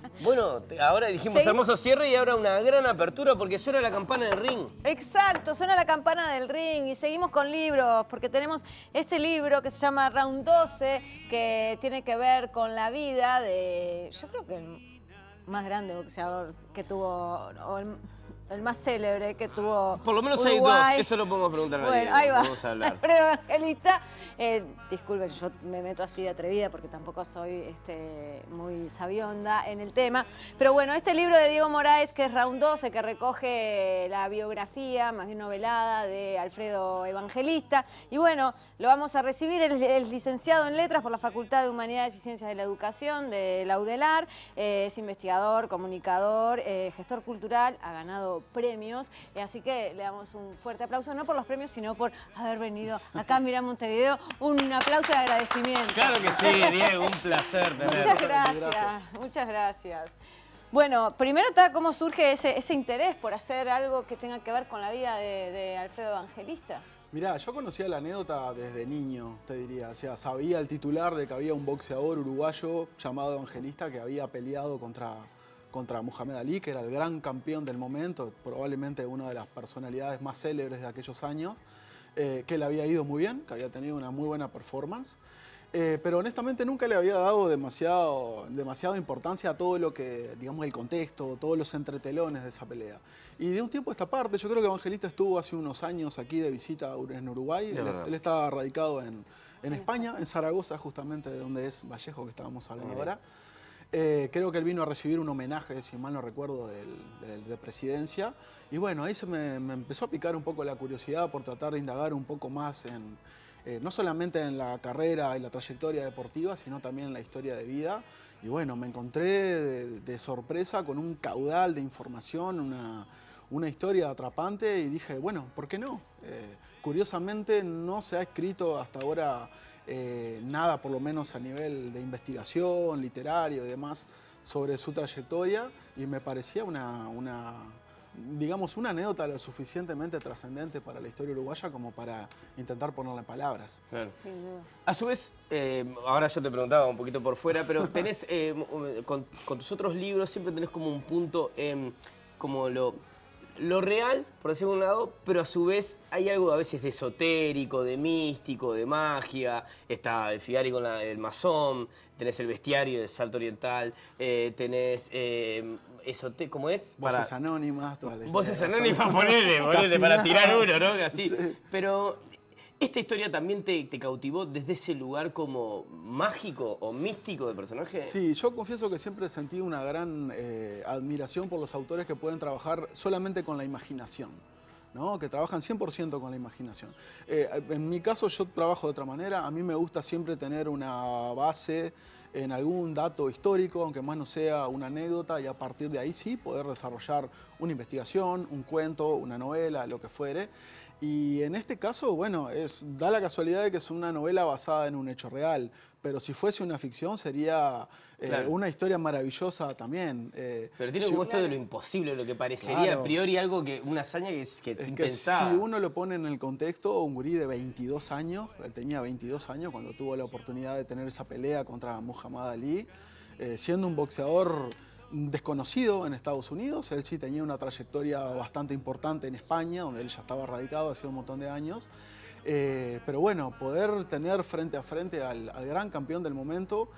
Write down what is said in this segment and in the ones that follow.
Bueno, ahora dijimos hermoso cierre y ahora una gran apertura porque suena la campana del ring. Exacto, suena la campana del ring y seguimos con libros porque tenemos este libro que se llama Round 12 que tiene que ver con la vida de, yo creo que el más grande boxeador que tuvo, el más célebre que tuvo Por lo menos hay dos, eso lo podemos preguntar a Bueno, ahí va. Vamos a hablar. evangelista, eh, disculpen, yo me meto así de atrevida porque tampoco soy este, muy sabionda en el tema. Pero bueno, este libro de Diego Moraes, que es Round 12, que recoge la biografía, más bien novelada, de Alfredo Evangelista. Y bueno, lo vamos a recibir, El es licenciado en Letras por la Facultad de Humanidades y Ciencias de la Educación de Laudelar, eh, es investigador, comunicador, eh, gestor cultural, ha ganado premios. Eh, así que le damos un fuerte aplauso, no por los premios, sino por haber venido acá a Mirar Montevideo. Un aplauso de agradecimiento. Claro que sí, Diego, un placer tenerlo. Muchas gracias, muchas gracias. Bueno, primero cómo surge ese, interés por hacer algo que tenga que ver con la vida de, Alfredo Evangelista. Mirá, yo conocía la anécdota desde niño, te diría. O sea, sabía el titular de que había un boxeador uruguayo llamado Evangelista que había peleado contra contra Muhammad Ali, que era el gran campeón del momento, probablemente una de las personalidades más célebres de aquellos años, eh, que le había ido muy bien, que había tenido una muy buena performance. Eh, pero honestamente nunca le había dado demasiado, demasiada importancia a todo lo que, digamos, el contexto, todos los entretelones de esa pelea. Y de un tiempo a esta parte, yo creo que Evangelista estuvo hace unos años aquí de visita en Uruguay, él, estaba radicado en, España, en Zaragoza, justamente de donde es Vallejo, que estábamos hablando ahora. Eh, creo que él vino a recibir un homenaje, si mal no recuerdo, del, de presidencia. Y bueno, ahí se me, empezó a picar un poco la curiosidad por tratar de indagar un poco más en, eh, no solamente en la carrera y la trayectoria deportiva, sino también en la historia de vida. Y bueno, me encontré de, sorpresa con un caudal de información, una, historia atrapante y dije, bueno, ¿por qué no? Eh, curiosamente no se ha escrito hasta ahora eh, nada, por lo menos a nivel de investigación, literario y demás, sobre su trayectoria y me parecía una, una digamos, una anécdota lo suficientemente trascendente para la historia uruguaya como para intentar ponerle palabras. A su vez, eh, ahora yo te preguntaba un poquito por fuera, pero tenés, eh, con, con, tus otros libros siempre tenés como un punto, como lo lo real, por decirlo un lado, pero a su vez hay algo a veces de esotérico, de místico, de magia. Está el Figari con el masón, tenés el bestiario del salto oriental, eh, tenés... Eh, ¿Cómo es? Voces anónimas, todas las Voces anónimas, ponele, ponele, para tirar uno, ¿no? Así. Pero ¿Esta historia también te, cautivó desde ese lugar como mágico o místico del personaje? Sí, yo confieso que siempre he sentido una gran eh, admiración por los autores que pueden trabajar solamente con la imaginación que trabajan 100% con la imaginación. Eh, en mi caso yo trabajo de otra manera, a mí me gusta siempre tener una base en algún dato histórico, aunque más no sea una anécdota, y a partir de ahí sí poder desarrollar una investigación, un cuento, una novela, lo que fuere. Y en este caso, bueno, es, da la casualidad de que es una novela basada en un hecho real, pero si fuese una ficción sería eh, una historia maravillosa también. Eh, pero tiene un gusto de lo imposible, lo que parecería a priori algo que una hazaña que, es, que Si uno lo pone en el contexto, un gurí de 22 años, él tenía 22 años cuando tuvo la oportunidad de tener esa pelea contra Muhammad Ali, eh, siendo un boxeador desconocido en Estados Unidos. Él sí tenía una trayectoria bastante importante en España, donde él ya estaba radicado hace un montón de años. Eh, pero bueno, poder tener frente a frente al, gran campeón del momento,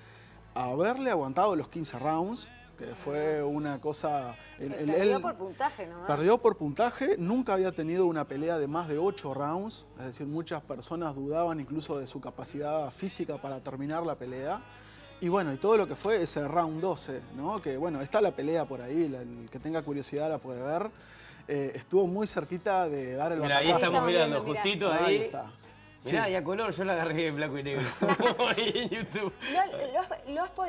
haberle aguantado los 15 rounds, que fue una cosa... El, perdió por puntaje, ¿no? Perdió por puntaje, nunca había tenido una pelea de más de 8 rounds, es decir, muchas personas dudaban incluso de su capacidad física para terminar la pelea. Y bueno, y todo lo que fue ese round 12, ¿no? Que bueno, está la pelea por ahí, el que tenga curiosidad la puede ver. Eh, estuvo muy cerquita de dar el Mira, ahí estamos mirando, justito ahí. ahí está. Mirá, y a color, yo la agarré en blanco y negro. en YouTube.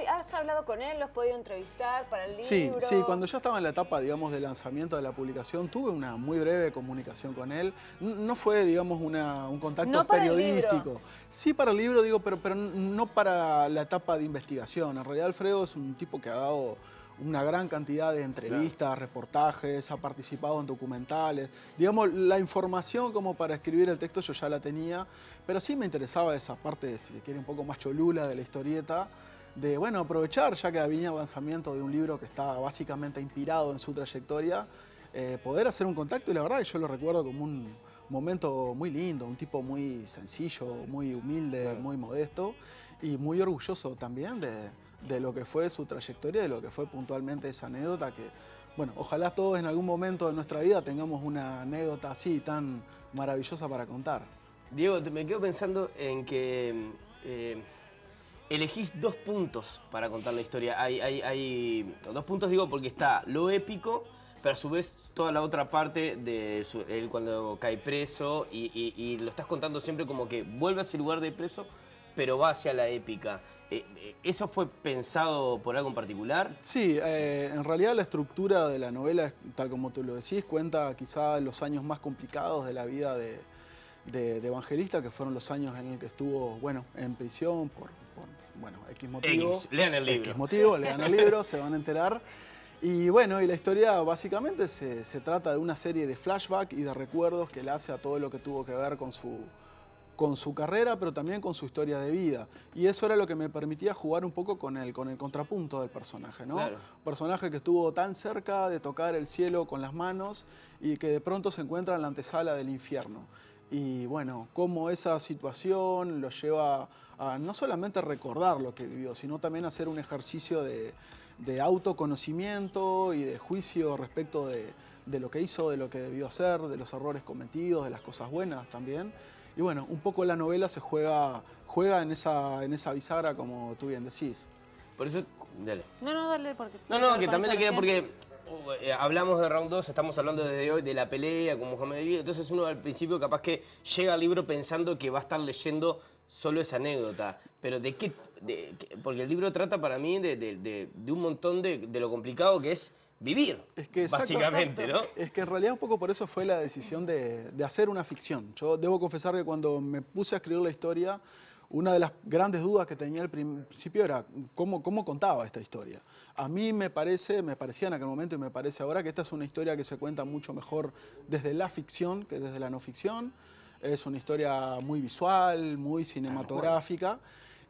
has, hablado con él? ¿Lo has podido entrevistar para el libro? Sí, sí, cuando ya estaba en la etapa, digamos, de lanzamiento de la publicación, tuve una muy breve comunicación con él. No fue, digamos, un contacto periodístico. Sí, para el libro, digo, pero, pero no para la etapa de investigación. En realidad, Alfredo es un tipo que ha dado una gran cantidad de entrevistas, reportajes, ha participado en documentales. Digamos, la información como para escribir el texto yo ya la tenía, pero sí me interesaba esa parte, si se quiere, un poco más cholula de la historieta, de, bueno, aprovechar ya que había lanzamiento de un libro que está básicamente inspirado en su trayectoria, eh, poder hacer un contacto y la verdad yo lo recuerdo como un momento muy lindo, un tipo muy sencillo, muy humilde, muy modesto y muy orgulloso también de de lo que fue su trayectoria, de lo que fue puntualmente esa anécdota que, bueno, ojalá todos en algún momento de nuestra vida tengamos una anécdota así tan maravillosa para contar. Diego, me quedo pensando en que eh, elegís dos puntos para contar la historia. Hay, hay, dos puntos, digo, porque está lo épico, pero a su vez toda la otra parte de él cuando cae preso y, y lo estás contando siempre como que vuelve a ese lugar de preso, pero va hacia la épica. Eh, eh, ¿Eso fue pensado por algo en particular? Sí, eh, en realidad la estructura de la novela, tal como tú lo decís, cuenta quizá los años más complicados de la vida de, Evangelista, que fueron los años en el que estuvo, bueno, en prisión por, bueno, X motivo. lean el libro. X motivo, lean el libro, se van a enterar. Y bueno, y la historia básicamente se, se trata de una serie de flashbacks y de recuerdos que le hace a todo lo que tuvo que ver con su con su carrera, pero también con su historia de vida. Y eso era lo que me permitía jugar un poco con el, con el contrapunto del personaje, ¿no? Personaje que estuvo tan cerca de tocar el cielo con las manos y que de pronto se encuentra en la antesala del infierno. Y bueno, cómo esa situación lo lleva a no solamente recordar lo que vivió, sino también a hacer un ejercicio de, autoconocimiento y de juicio respecto de lo que hizo, de lo que debió hacer, de los errores cometidos, de las cosas buenas también. Y bueno, un poco la novela se juega, juega en, esa, en esa bisagra, como tú bien decís. Por eso, dale. No, no, dale, porque... No, no, que también le queda porque uh, eh, hablamos de round 2, estamos hablando desde hoy de la pelea con Mohamed Ali, entonces uno al principio capaz que llega al libro pensando que va a estar leyendo solo esa anécdota, pero de qué, porque el libro trata para mí de, de un montón de, lo complicado que es vivir, es que básicamente, ¿no? Es que en realidad un poco por eso fue la decisión de, hacer una ficción. Yo debo confesar que cuando me puse a escribir la historia, una de las grandes dudas que tenía al principio era cómo, cómo contaba esta historia. A mí me parece, me parecía en aquel momento y me parece ahora que esta es una historia que se cuenta mucho mejor desde la ficción que desde la no ficción. Es una historia muy visual, muy cinematográfica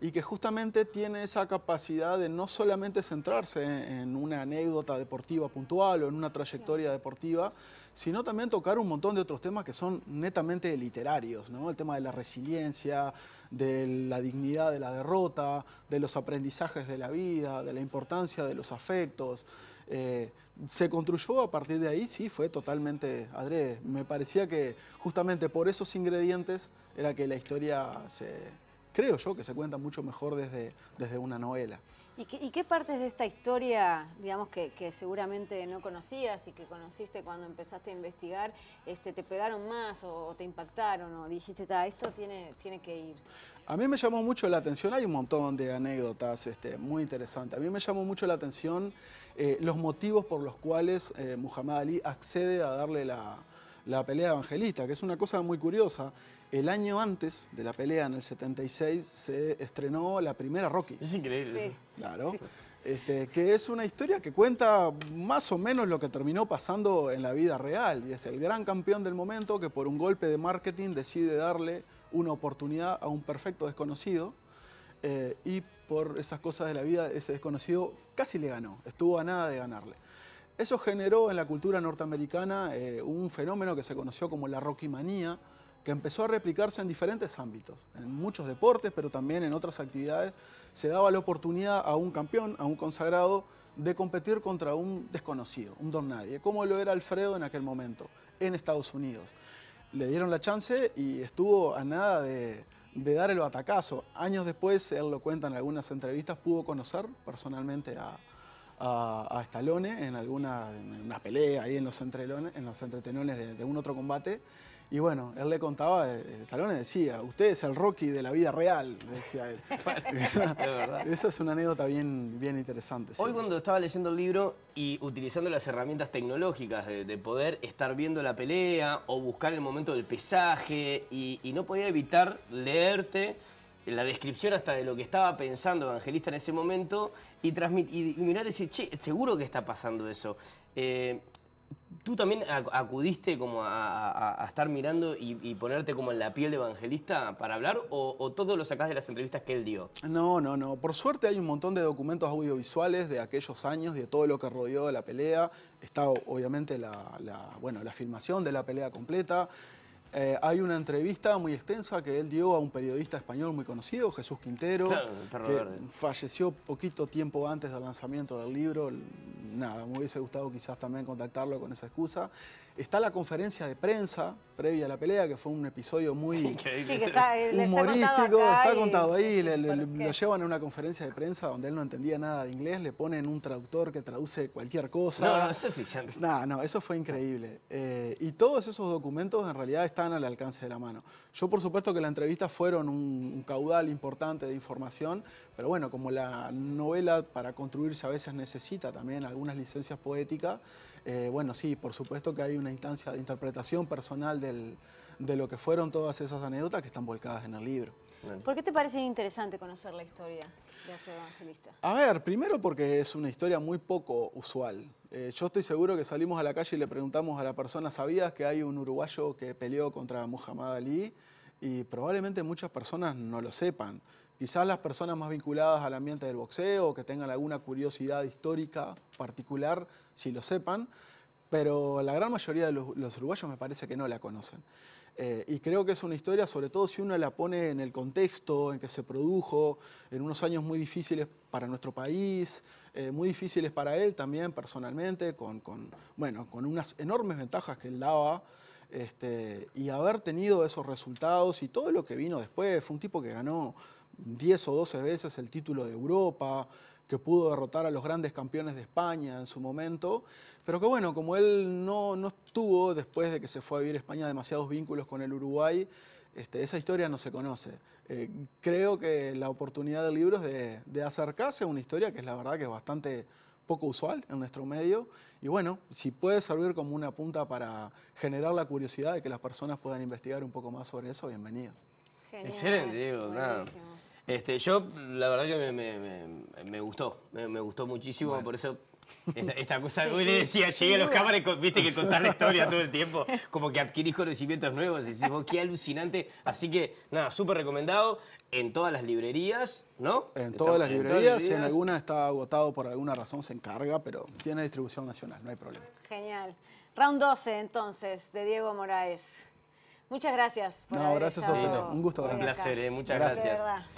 y que justamente tiene esa capacidad de no solamente centrarse en una anécdota deportiva puntual o en una trayectoria deportiva, sino también tocar un montón de otros temas que son netamente literarios, El tema de la resiliencia, de la dignidad de la derrota, de los aprendizajes de la vida, de la importancia de los afectos. Eh, se construyó a partir de ahí, sí, fue totalmente adrede. Me parecía que justamente por esos ingredientes era que la historia se, creo yo, que se cuenta mucho mejor desde, desde una novela. ¿Y qué, partes de esta historia, digamos, que, seguramente no conocías y que conociste cuando empezaste a investigar, este, te pegaron más o, te impactaron o dijiste, esto tiene, tiene que ir? A mí me llamó mucho la atención, hay un montón de anécdotas este, muy interesantes, a mí me llamó mucho la atención eh, los motivos por los cuales eh, Muhammad Ali accede a darle la, la pelea evangelista, que es una cosa muy curiosa. El año antes de la pelea, en el 76, se estrenó la primera Rocky. Es increíble. Claro. Este, que es una historia que cuenta más o menos lo que terminó pasando en la vida real. Y es el gran campeón del momento que por un golpe de marketing decide darle una oportunidad a un perfecto desconocido. Eh, y por esas cosas de la vida, ese desconocido casi le ganó, estuvo a nada de ganarle. Eso generó en la cultura norteamericana eh, un fenómeno que se conoció como la manía que empezó a replicarse en diferentes ámbitos, en muchos deportes, pero también en otras actividades. Se daba la oportunidad a un campeón, a un consagrado, de competir contra un desconocido, un don nadie, como lo era Alfredo en aquel momento, en Estados Unidos. Le dieron la chance y estuvo a nada de, dar el batacazo. Años después, él lo cuenta en algunas entrevistas, pudo conocer personalmente a, a, Stallone en alguna una pelea ahí en los, en los entretenones de, un otro combate. Y bueno, él le contaba, eh, Stallone decía, usted es el Rocky de la vida real, decía él. Esa Eso es una anécdota bien, bien interesante. Hoy cuando estaba leyendo el libro y utilizando las herramientas tecnológicas de, poder estar viendo la pelea o buscar el momento del pesaje y no podía evitar leerte la descripción hasta de lo que estaba pensando Evangelista en ese momento y, mirar y decir, che, seguro que está pasando eso. Eh, ¿Tú también acudiste como a, estar mirando y, ponerte como en la piel de evangelista para hablar o, todo lo sacás de las entrevistas que él dio? No, no, no. Por suerte hay un montón de documentos audiovisuales de aquellos años, de todo lo que rodeó la pelea. Está obviamente bueno, la filmación de la pelea completa. Eh, hay una entrevista muy extensa que él dio a un periodista español muy conocido, Jesús Quintero, que falleció poquito tiempo antes del lanzamiento del libro. Nada, me hubiese gustado quizás también contactarlo con esa excusa. Está la conferencia de prensa previa a la pelea, que fue un episodio muy humorístico. Eh, está contado, ahí, lo llevan a una conferencia de prensa donde él no entendía nada de inglés, le ponen un traductor que traduce cualquier cosa. No, no eso fue increíble. Eh, y todos esos documentos en realidad están al alcance de la mano. Yo por supuesto que las entrevistas fueron un, caudal importante de información, pero bueno, como la novela para construirse a veces necesita también algunas licencias poéticas, eh, bueno, sí, por supuesto que hay una instancia de interpretación personal del, de lo que fueron todas esas anécdotas que están volcadas en el libro. ¿Por qué te parece interesante conocer la historia de Alfredo Evangelista? A ver, primero porque es una historia muy poco usual. Eh, yo estoy seguro que salimos a la calle y le preguntamos a la persona, ¿sabías que hay un uruguayo que peleó contra Muhammad Ali? Y probablemente muchas personas no lo sepan. Quizás las personas más vinculadas al ambiente del boxeo, que tengan alguna curiosidad histórica particular, si lo sepan pero la gran mayoría de los, uruguayos me parece que no la conocen. Eh, y creo que es una historia, sobre todo si uno la pone en el contexto en que se produjo, en unos años muy difíciles para nuestro país, eh, muy difíciles para él también personalmente, con, bueno, con unas enormes ventajas que él daba. Este, y haber tenido esos resultados y todo lo que vino después, fue un tipo que ganó 10 o 12 veces el título de Europa, que pudo derrotar a los grandes campeones de España en su momento, pero que bueno, como él no, no tuvo, después de que se fue a vivir España, demasiados vínculos con el Uruguay, este, esa historia no se conoce. Eh, creo que la oportunidad del libro es de, acercarse a una historia que es la verdad que es bastante poco usual en nuestro medio y bueno, si puede servir como una punta para generar la curiosidad de que las personas puedan investigar un poco más sobre eso, bienvenido. Genial. Excelente, Diego. Nada. Este, yo, la verdad que me, me, gustó, me, gustó muchísimo, por eso esta, cosa, hoy le decía, llegué a los cámaras y viste que contar la historia todo el tiempo, como que adquirís conocimientos nuevos, y decís qué alucinante. Así que, nada, súper recomendado en todas las librerías, ¿no? En todas las librerías, si en alguna está agotado por alguna razón, se encarga, pero tiene distribución nacional, no hay problema. Genial. Round 12, entonces, de Diego Moraes. Muchas gracias. Por no, gracias a ustedes. Un gusto, Un placer, eh, muchas gracias.